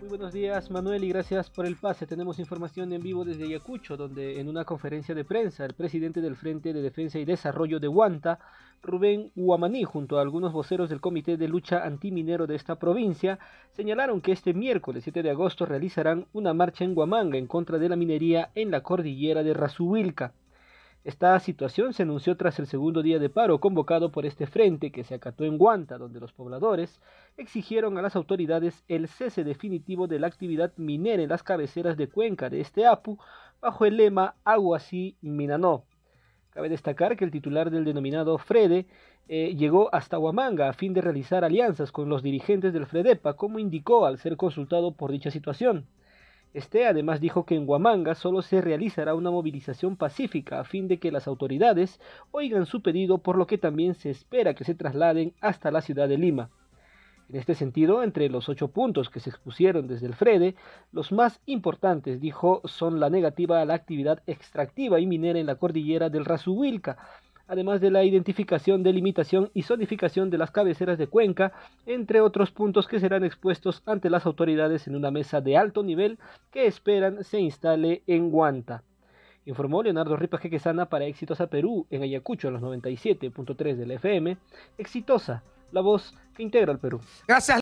Muy buenos días Manuel y gracias por el pase. Tenemos información en vivo desde Ayacucho, donde en una conferencia de prensa el presidente del Frente de Defensa y Desarrollo de Huanta, Rubén Huamaní, junto a algunos voceros del Comité de Lucha Antiminero de esta provincia, señalaron que este miércoles 7 de agosto realizarán una marcha en Huamanga en contra de la minería en la cordillera de Razubilca. Esta situación se anunció tras el segundo día de paro convocado por este frente que se acató en Guanta, donde los pobladores exigieron a las autoridades el cese definitivo de la actividad minera en las cabeceras de Cuenca de este APU bajo el lema Agua minanó Cabe destacar que el titular del denominado Frede eh, llegó hasta Huamanga a fin de realizar alianzas con los dirigentes del Fredepa, como indicó al ser consultado por dicha situación. Este además dijo que en Huamanga solo se realizará una movilización pacífica a fin de que las autoridades oigan su pedido, por lo que también se espera que se trasladen hasta la ciudad de Lima. En este sentido, entre los ocho puntos que se expusieron desde el FREDE, los más importantes, dijo, son la negativa a la actividad extractiva y minera en la cordillera del Razubilca, además de la identificación, delimitación y zonificación de las cabeceras de Cuenca, entre otros puntos que serán expuestos ante las autoridades en una mesa de alto nivel que esperan se instale en Guanta. Informó Leonardo Ripas sana para Exitosa Perú en Ayacucho en los 97.3 del FM. Exitosa, la voz que integra al Perú. Gracias.